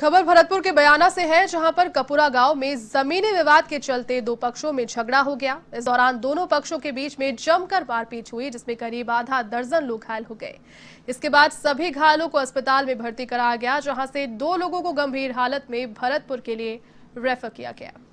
खबर भरतपुर के बयाना से है जहां पर कपूरा गांव में जमीनी विवाद के चलते दो पक्षों में झगड़ा हो गया इस दौरान दोनों पक्षों के बीच में जमकर मारपीट हुई जिसमें करीब आधा दर्जन लोग घायल हो गए इसके बाद सभी घायलों को अस्पताल में भर्ती कराया गया जहां से दो लोगों को गंभीर हालत में भरतपुर के लिए रेफर किया गया